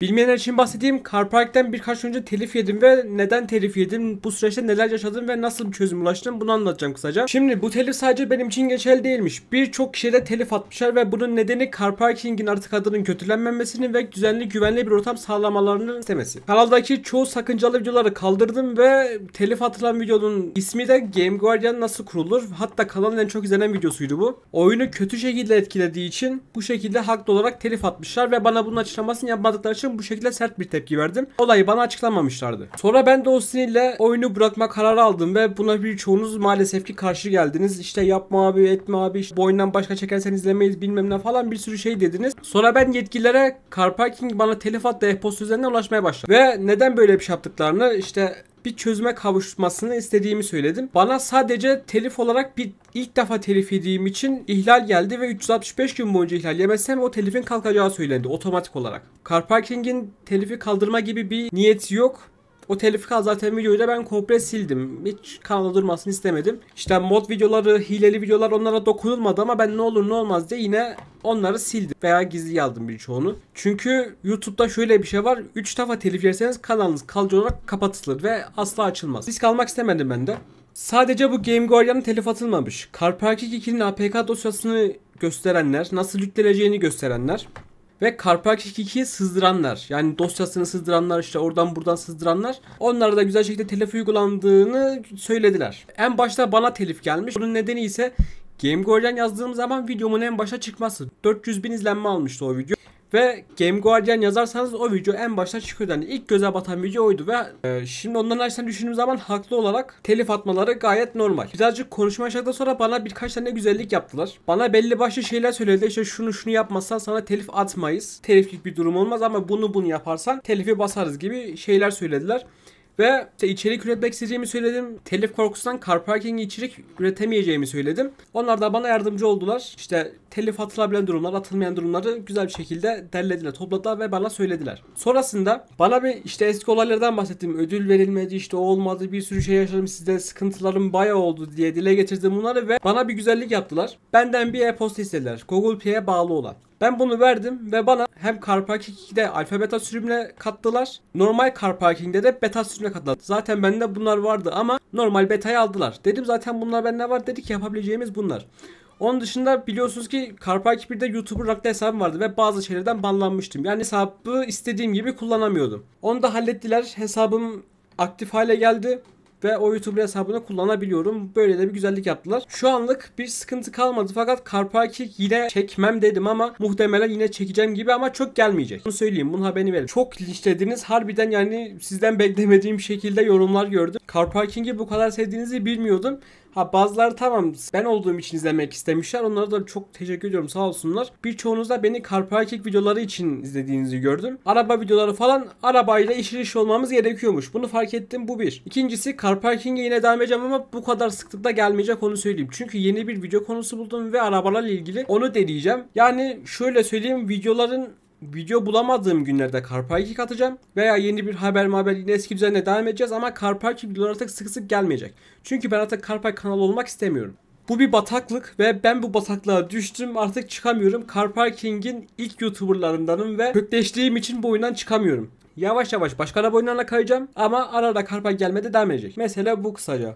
Bilmeyenler için bahsedeyim. Car Park'ten birkaç önce telif yedim ve neden telif yedim, bu süreçte neler yaşadım ve nasıl bir çözüm ulaştım bunu anlatacağım kısaca. Şimdi bu telif sadece benim için geçerli değilmiş. Birçok kişiye de telif atmışlar ve bunun nedeni Car Parking'in artık adının kötülenmemesinin ve düzenli güvenli bir ortam sağlamalarını istemesi. Kanaldaki çoğu sakıncalı videoları kaldırdım ve telif atılan videonun ismi de Game Guardian nasıl kurulur. Hatta kanalın en çok izlenen videosuydu bu. Oyunu kötü şekilde etkilediği için bu şekilde haklı olarak telif atmışlar ve bana bunun açıklamasını yapmadıkları için için bu şekilde sert bir tepki verdim. Olayı bana açıklamamışlardı. Sonra ben de o sinirle oyunu bırakma kararı aldım ve buna birçoğunuz maalesef ki karşı geldiniz. İşte yapma abi etme abi işte bu oyundan başka çekersen izlemeyiz bilmem ne falan bir sürü şey dediniz. Sonra ben yetkililere car parking bana telif attı e-posta üzerinden ulaşmaya başladım. Ve neden böyle bir şey yaptıklarını işte bir çözüme kavuşmasını istediğimi söyledim. Bana sadece telif olarak bir ilk defa telif yediğim için ihlal geldi ve 365 gün boyunca ihlal yemezsem o telifin kalkacağı söylendi otomatik olarak. Carparking'in telifi kaldırma gibi bir niyeti yok. O telifi kal zaten videoyu da ben komple sildim. Hiç kanalda durmasını istemedim. İşte mod videoları, hileli videolar onlara dokunulmadı ama ben ne olur ne olmaz diye yine Onları sildim veya gizli aldım birçoğunu. Çünkü YouTube'da şöyle bir şey var. 3 defa telif yerseniz kanalınız kalıcı olarak kapatılır ve asla açılmaz. Risk almak istemedim ben de. Sadece bu Game Guardian'ın telif atılmamış. Carparkik 2'nin APK dosyasını gösterenler, nasıl yükleneceğini gösterenler ve Carparkik 2'yi sızdıranlar yani dosyasını sızdıranlar işte oradan buradan sızdıranlar onlara da güzel şekilde telif uygulandığını söylediler. En başta bana telif gelmiş. Bunun nedeni ise Game Guardian yazdığım zaman videomun en başa çıkması. 400 bin izlenme almıştı o video. Ve Game Guardian yazarsanız o video en başta çıkıyordu. Yani ilk göze batan video oydu ve e, şimdi ondan açısından düşündüğüm zaman haklı olarak telif atmaları gayet normal. Birazcık konuşma yaşadıktan sonra bana birkaç tane güzellik yaptılar. Bana belli başlı şeyler söyledi. İşte şunu şunu yapmazsan sana telif atmayız. Teliflik bir durum olmaz ama bunu bunu yaparsan telifi basarız gibi şeyler söylediler. Ve işte içerik üretmek isteyeceğimi söyledim. Telif korkusundan car parking içerik üretemeyeceğimi söyledim. Onlar da bana yardımcı oldular. İşte telif atılabilen durumlar, atılmayan durumları güzel bir şekilde derlediler, topladılar ve bana söylediler. Sonrasında bana bir işte eski olaylardan bahsettim. Ödül verilmedi, işte o olmadı, bir sürü şey yaşadım sizde, sıkıntılarım baya oldu diye dile getirdim bunları ve bana bir güzellik yaptılar. Benden bir e-posta istediler. Google Pay'e bağlı olan. Ben bunu verdim ve bana hem CarParking 2'de alfa beta sürümüne kattılar. Normal CarParking'de de beta sürümüne kattılar. Zaten bende bunlar vardı ama normal betayı aldılar. Dedim zaten bunlar bende var dedi ki yapabileceğimiz bunlar. Onun dışında biliyorsunuz ki Karpark 1'de YouTuber rakla hesabım vardı ve bazı şeylerden banlanmıştım. Yani hesabı istediğim gibi kullanamıyordum. Onu da hallettiler. Hesabım aktif hale geldi ve o YouTuber hesabını kullanabiliyorum. Böyle de bir güzellik yaptılar. Şu anlık bir sıkıntı kalmadı fakat Carparki yine çekmem dedim ama muhtemelen yine çekeceğim gibi ama çok gelmeyecek. Bunu söyleyeyim. bunu haberini verin. Çok linçlediniz. Harbiden yani sizden beklemediğim şekilde yorumlar gördüm. Carparking'i bu kadar sevdiğinizi bilmiyordum. Ha bazıları tamam ben olduğum için izlemek istemişler. Onlara da çok teşekkür ediyorum sağ olsunlar. Birçoğunuz da beni kar parking videoları için izlediğinizi gördüm. Araba videoları falan arabayla işir iş olmamız gerekiyormuş. Bunu fark ettim bu bir. İkincisi kar parking'e yine devam edeceğim ama bu kadar sıklıkla gelmeyecek onu söyleyeyim. Çünkü yeni bir video konusu buldum ve arabalarla ilgili onu deneyeceğim. Yani şöyle söyleyeyim videoların video bulamadığım günlerde Carpark'i atacağım veya yeni bir haber haber yine eski düzenle devam edeceğiz ama Carpark videoları artık sık sık gelmeyecek. Çünkü ben artık Carpark kanalı olmak istemiyorum. Bu bir bataklık ve ben bu bataklığa düştüm artık çıkamıyorum. Carparking'in ilk YouTuber'larındanım ve kökleştiğim için bu oyundan çıkamıyorum. Yavaş yavaş başka araba oyunlarına kayacağım ama arada ara Carpark gelmede devam edecek. Mesela bu kısaca.